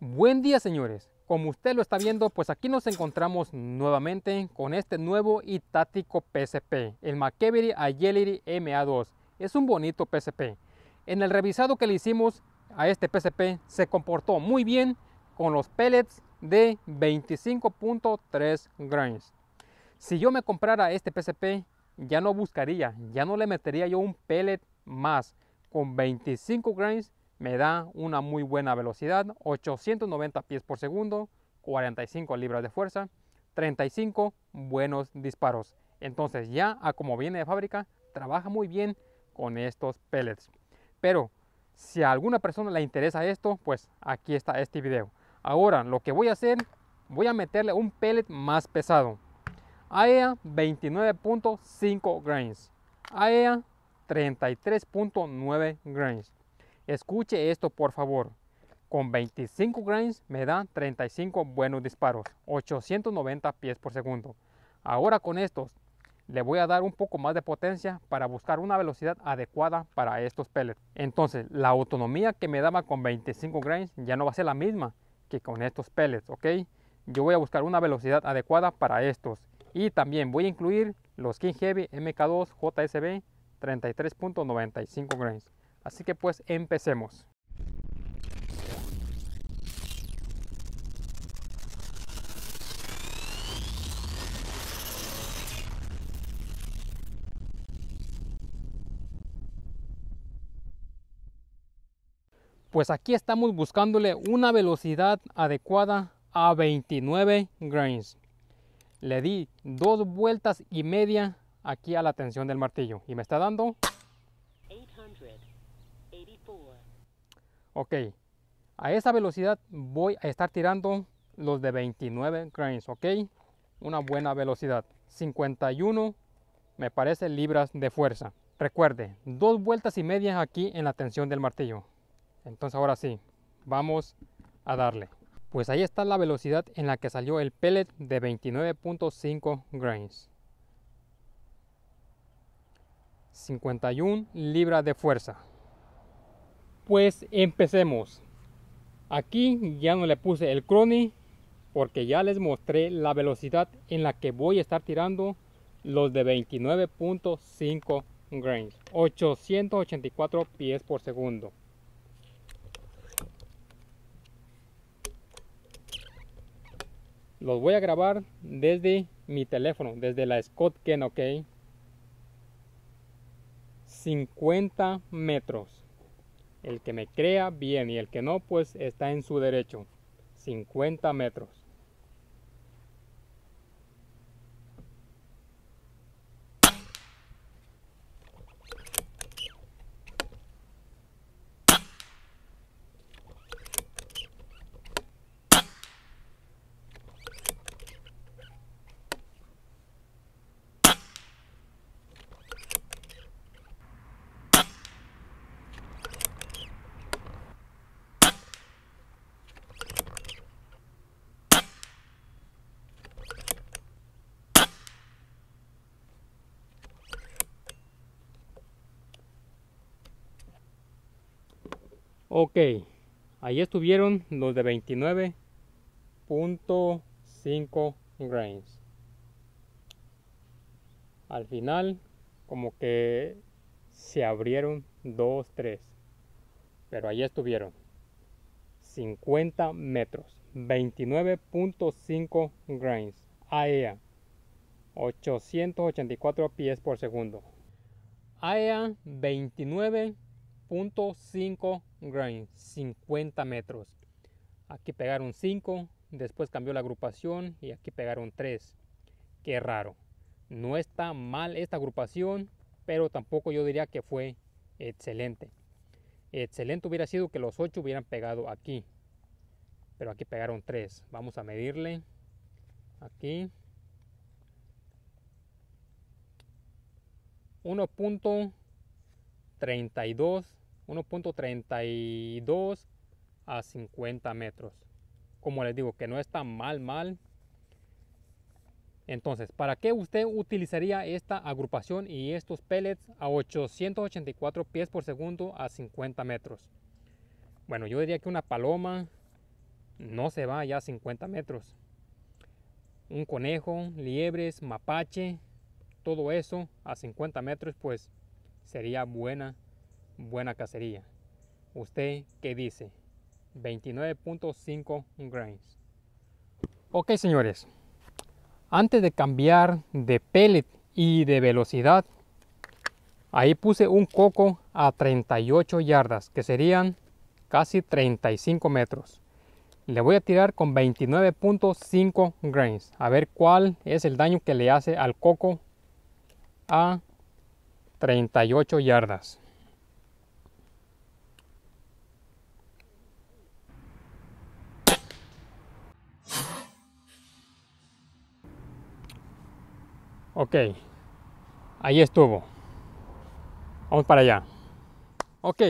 Buen día señores, como usted lo está viendo, pues aquí nos encontramos nuevamente con este nuevo y táctico PSP, el McEvery Agility MA2. Es un bonito PCP En el revisado que le hicimos a este PCP se comportó muy bien con los pellets de 25.3 grains. Si yo me comprara este PCP ya no buscaría, ya no le metería yo un pellet más. Con 25 grains me da una muy buena velocidad, 890 pies por segundo, 45 libras de fuerza, 35 buenos disparos. Entonces ya a ah, como viene de fábrica, trabaja muy bien con estos pellets. Pero si a alguna persona le interesa esto, pues aquí está este video. Ahora lo que voy a hacer, voy a meterle un pellet más pesado. AEA 29.5 e grains, AEA 33.9 e grains. Escuche esto por favor. Con 25 grains me da 35 buenos disparos, 890 pies por segundo. Ahora con estos le voy a dar un poco más de potencia para buscar una velocidad adecuada para estos pellets. Entonces la autonomía que me daba con 25 grains ya no va a ser la misma que con estos pellets, ¿ok? Yo voy a buscar una velocidad adecuada para estos. Y también voy a incluir los King Heavy MK2 JSB 33.95 grains. Así que pues empecemos. Pues aquí estamos buscándole una velocidad adecuada a 29 grains. Le di dos vueltas y media aquí a la tensión del martillo y me está dando Ok, a esa velocidad voy a estar tirando los de 29 grains, ok. Una buena velocidad. 51 me parece libras de fuerza. Recuerde, dos vueltas y media aquí en la tensión del martillo. Entonces ahora sí, vamos a darle. Pues ahí está la velocidad en la que salió el pellet de 29.5 grains. 51 libras de fuerza pues empecemos. Aquí ya no le puse el crony porque ya les mostré la velocidad en la que voy a estar tirando los de 29.5 grains, 884 pies por segundo. Los voy a grabar desde mi teléfono, desde la Scott Ken, ok. 50 metros. El que me crea, bien, y el que no, pues está en su derecho. 50 metros. Ok, ahí estuvieron los de 29.5 grains. Al final, como que se abrieron 2, 3. Pero ahí estuvieron. 50 metros, 29.5 grains. AEA, 884 e pies por segundo. AEA 29.5 e grind 50 metros aquí pegaron 5 después cambió la agrupación y aquí pegaron 3 qué raro no está mal esta agrupación pero tampoco yo diría que fue excelente excelente hubiera sido que los 8 hubieran pegado aquí pero aquí pegaron 3 vamos a medirle aquí 1.32 1.32 a 50 metros. Como les digo, que no está mal, mal. Entonces, ¿para qué usted utilizaría esta agrupación y estos pellets a 884 pies por segundo a 50 metros? Bueno, yo diría que una paloma no se va ya a 50 metros. Un conejo, liebres, mapache, todo eso a 50 metros, pues sería buena buena cacería. ¿Usted qué dice? 29.5 grains. Ok señores, antes de cambiar de pellet y de velocidad, ahí puse un coco a 38 yardas, que serían casi 35 metros. Le voy a tirar con 29.5 grains, a ver cuál es el daño que le hace al coco a 38 yardas. Ok, ahí estuvo. Vamos para allá. Ok,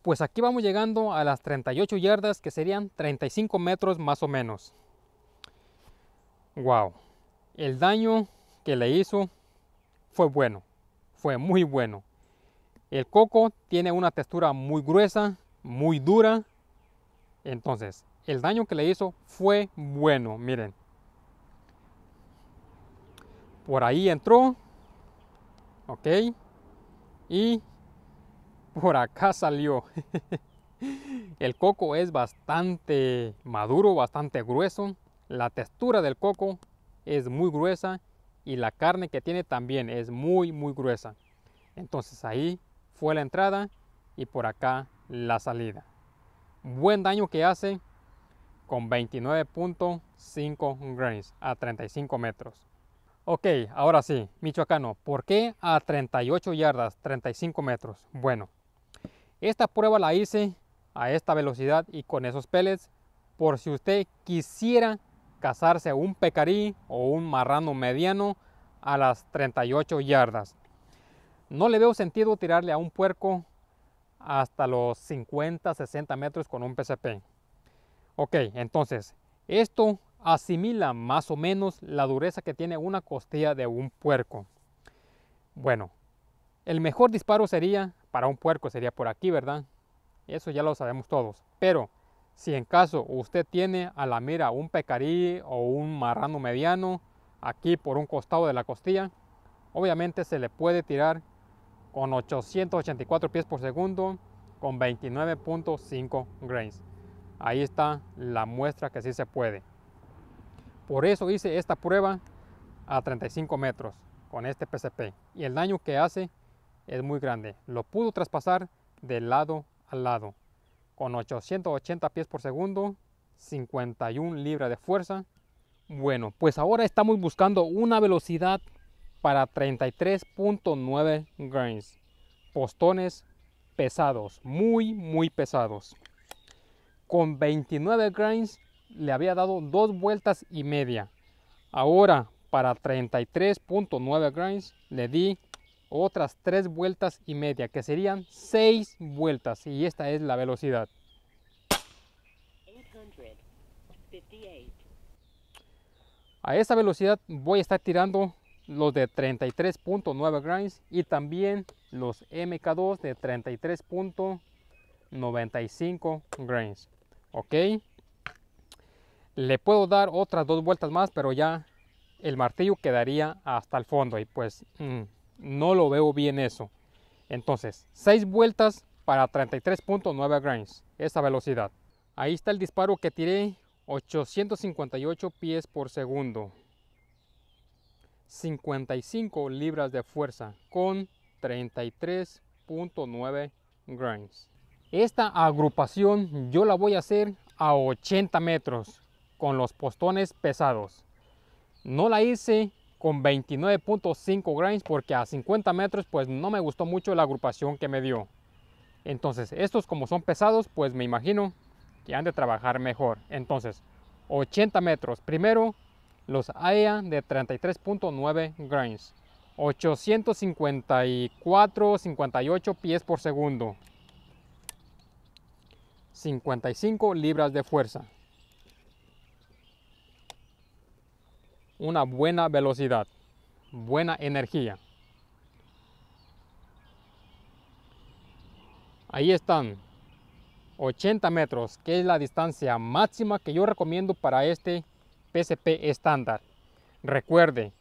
pues aquí vamos llegando a las 38 yardas, que serían 35 metros más o menos. Wow, el daño que le hizo fue bueno, fue muy bueno. El coco tiene una textura muy gruesa, muy dura. Entonces, el daño que le hizo fue bueno, miren por ahí entró, ok, y por acá salió. el coco es bastante maduro, bastante grueso. La textura del coco es muy gruesa y la carne que tiene también es muy, muy gruesa. Entonces ahí fue la entrada y por acá la salida. Buen daño que hace con 29.5 grains a 35 metros. Ok, ahora sí, Michoacano, ¿por qué a 38 yardas, 35 metros? Bueno, esta prueba la hice a esta velocidad y con esos pellets por si usted quisiera cazarse a un pecarí o un marrano mediano a las 38 yardas. No le veo sentido tirarle a un puerco hasta los 50, 60 metros con un PCP. Ok, entonces, esto asimila más o menos la dureza que tiene una costilla de un puerco. Bueno, el mejor disparo sería, para un puerco sería por aquí, ¿verdad? Eso ya lo sabemos todos. Pero si en caso usted tiene a la mira un pecarí o un marrano mediano, aquí por un costado de la costilla, obviamente se le puede tirar con 884 pies por segundo con 29.5 grains. Ahí está la muestra que sí se puede. Por eso hice esta prueba a 35 metros con este PCP y el daño que hace es muy grande. Lo pudo traspasar de lado a lado con 880 pies por segundo, 51 libras de fuerza. Bueno, pues ahora estamos buscando una velocidad para 33.9 grains. Postones pesados, muy, muy pesados. Con 29 grains le había dado dos vueltas y media. Ahora para 33.9 grains le di otras tres vueltas y media, que serían seis vueltas. Y esta es la velocidad. A esa velocidad voy a estar tirando los de 33.9 grains y también los MK2 de 33.95 grains. Ok. Le puedo dar otras dos vueltas más, pero ya el martillo quedaría hasta el fondo y pues mm, no lo veo bien eso. Entonces, 6 vueltas para 33.9 grains, esa velocidad. Ahí está el disparo que tiré, 858 pies por segundo. 55 libras de fuerza con 33.9 grains. Esta agrupación yo la voy a hacer a 80 metros con los postones pesados. No la hice con 29.5 grains porque a 50 metros pues no me gustó mucho la agrupación que me dio. Entonces estos como son pesados pues me imagino que han de trabajar mejor. Entonces 80 metros primero los AEA de 33.9 grains. 854, 58 pies por segundo. 55 libras de fuerza. una buena velocidad, buena energía. Ahí están, 80 metros, que es la distancia máxima que yo recomiendo para este PCP estándar. Recuerde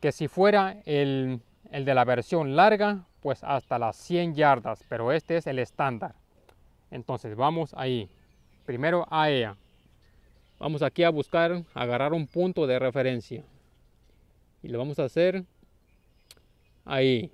que si fuera el, de la versión larga, pues hasta las 100 yardas, pero este es el estándar. Entonces vamos ahí. Primero a e vamos aquí a buscar agarrar un punto de referencia y lo vamos a hacer ahí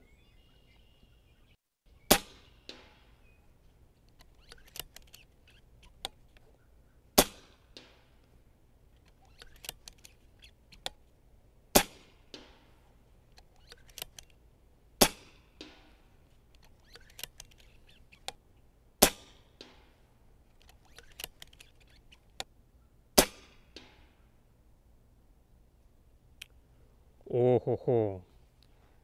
Ojo,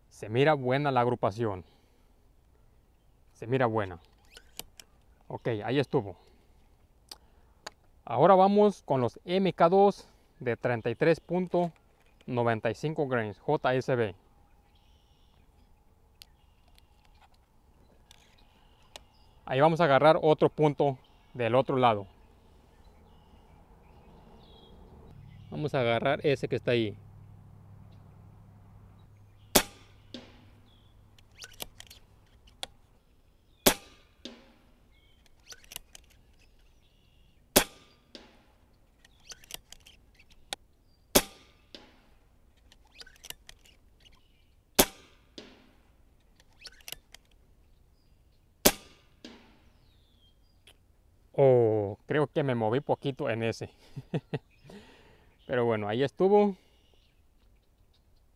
se mira buena la agrupación. Se mira buena. Ok, ahí estuvo. Ahora vamos con los MK2 de 33.95 grains JSB. Ahí vamos a agarrar otro punto del otro lado. Vamos a agarrar ese que está ahí. me moví poquito en ese. Pero bueno, ahí estuvo.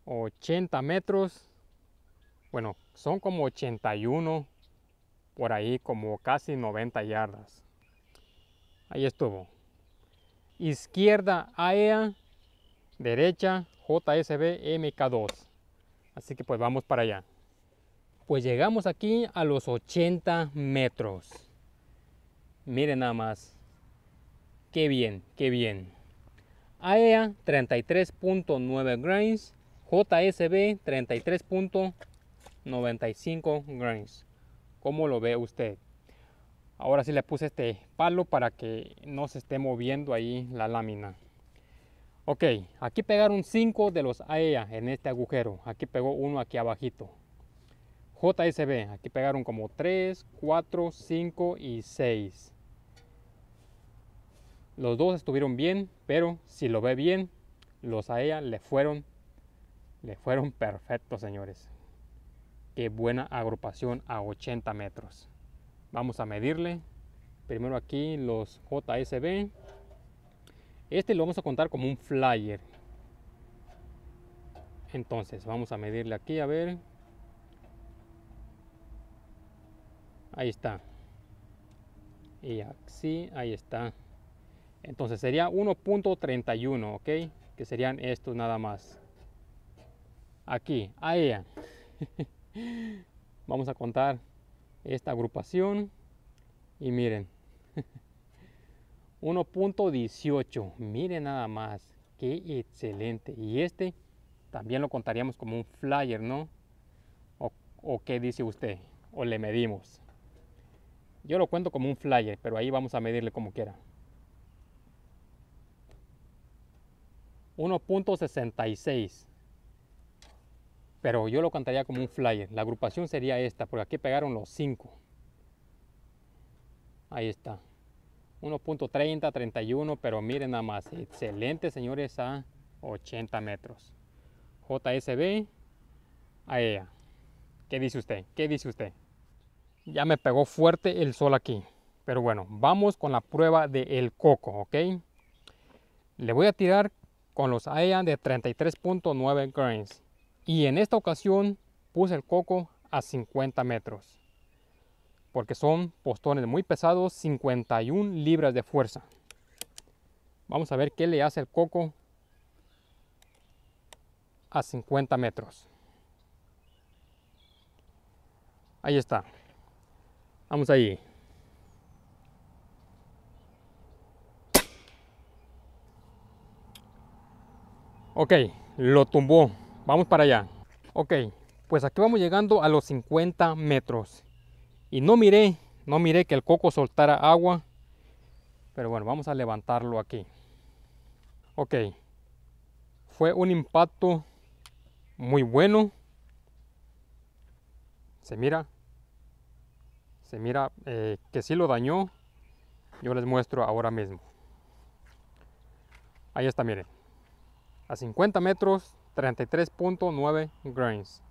80 metros. Bueno, son como 81. Por ahí como casi 90 yardas. Ahí estuvo. Izquierda AEA. E Derecha JSB MK2. Así que pues vamos para allá. Pues llegamos aquí a los 80 metros. Miren nada más. Qué bien, qué bien. AEA 33.9 e grains, JSB 33.95 grains. ¿Cómo lo ve usted? Ahora sí le puse este palo para que no se esté moviendo ahí la lámina. Ok, aquí pegaron 5 de los AEA e en este agujero. Aquí pegó uno aquí abajito. JSB, aquí pegaron como 3, 4, 5 y 6. Los dos estuvieron bien, pero si lo ve bien, los a ella le fueron, le fueron perfectos, señores. Qué buena agrupación a 80 metros. Vamos a medirle. Primero aquí los JSB. Este lo vamos a contar como un flyer. Entonces, vamos a medirle aquí, a ver. Ahí está. Y así, ahí está. Entonces sería 1.31, ¿ok? Que serían estos nada más. Aquí, ahí, Vamos a contar esta agrupación. Y miren. 1.18. Miren nada más. Qué excelente. Y este también lo contaríamos como un flyer, ¿no? ¿O, o qué dice usted? ¿O le medimos? Yo lo cuento como un flyer, pero ahí vamos a medirle como quiera. 1.66. Pero yo lo contaría como un flyer. La agrupación sería esta, porque aquí pegaron los 5. Ahí está. 1.30, 31, pero miren nada más. Excelente, señores, a 80 metros. JSB ahí ella. ¿Qué dice usted? ¿Qué dice usted? Ya me pegó fuerte el sol aquí. Pero bueno, vamos con la prueba del coco, ¿ok? Le voy a tirar con los AEA de 33.9 grains y en esta ocasión puse el coco a 50 metros porque son postones muy pesados 51 libras de fuerza vamos a ver qué le hace el coco a 50 metros ahí está vamos ahí. Ok, lo tumbó. Vamos para allá. Ok, pues aquí vamos llegando a los 50 metros. Y no miré, no miré que el coco soltara agua. Pero bueno, vamos a levantarlo aquí. Ok, fue un impacto muy bueno. Se mira, se mira eh, que sí lo dañó. Yo les muestro ahora mismo. Ahí está, miren a 50 metros 33.9 grains.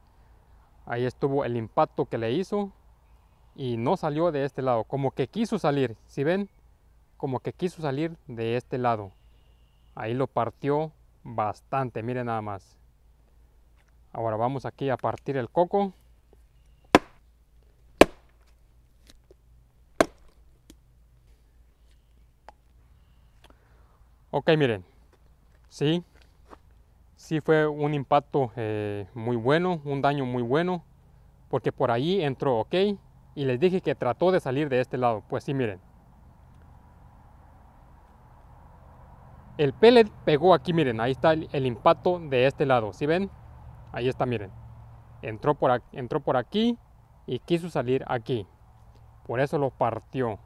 Ahí estuvo el impacto que le hizo y no salió de este lado, como que quiso salir, si ven, como que quiso salir de este lado. Ahí lo partió bastante, miren nada más. Ahora vamos aquí a partir el coco. Ok, miren. Sí, sí fue un impacto eh, muy bueno, un daño muy bueno, porque por ahí entró ok y les dije que trató de salir de este lado. Pues sí, miren. El pellet pegó aquí, miren, ahí está el, impacto de este lado, Si ven? Ahí está, miren. Entró por, entró por aquí y quiso salir aquí. Por eso lo partió.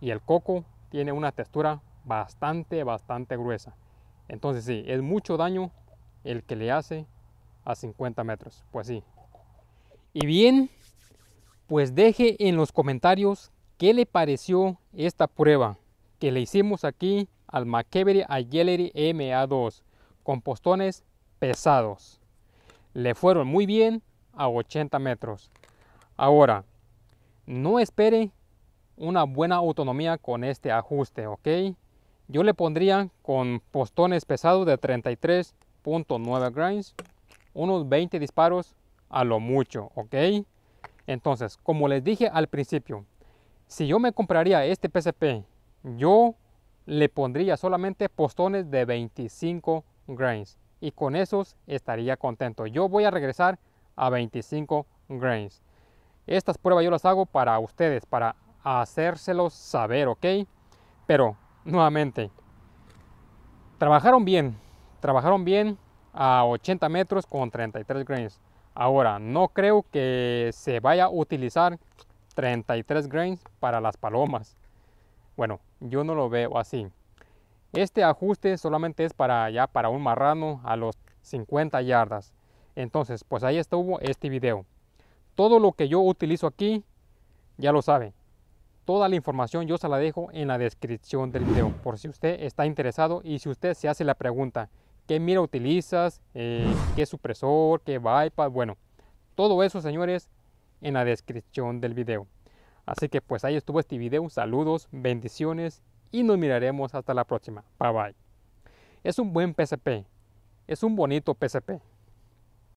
Y el coco tiene una textura bastante, bastante gruesa. Entonces sí, es mucho daño el que le hace a 50 metros. Pues sí. Y bien, pues deje en los comentarios qué le pareció esta prueba que le hicimos aquí al McKevery m MA2 con postones pesados. Le fueron muy bien a 80 metros. Ahora, no espere una buena autonomía con este ajuste, ¿ok? Yo le pondría con postones pesados de 33 .9 grains, unos 20 disparos a lo mucho, ¿ok? Entonces, como les dije al principio, si yo me compraría este PCP, yo le pondría solamente postones de 25 grains y con esos estaría contento. Yo voy a regresar a 25 grains. Estas pruebas yo las hago para ustedes, para hacérselos saber, ¿ok? Pero, nuevamente, trabajaron bien, trabajaron bien a 80 metros con 33 grains. Ahora, no creo que se vaya a utilizar 33 grains para las palomas. Bueno, yo no lo veo así. Este ajuste solamente es para ya para un marrano a los 50 yardas. Entonces, pues ahí estuvo este video. Todo lo que yo utilizo aquí, ya lo sabe. Toda la información yo se la dejo en la descripción del video, por si usted está interesado y si usted se hace la pregunta qué mira utilizas, eh, qué supresor, qué bypass, bueno, todo eso señores en la descripción del video. Así que pues ahí estuvo este video, saludos, bendiciones y nos miraremos hasta la próxima. Bye bye. Es un buen PCP, es un bonito PCP.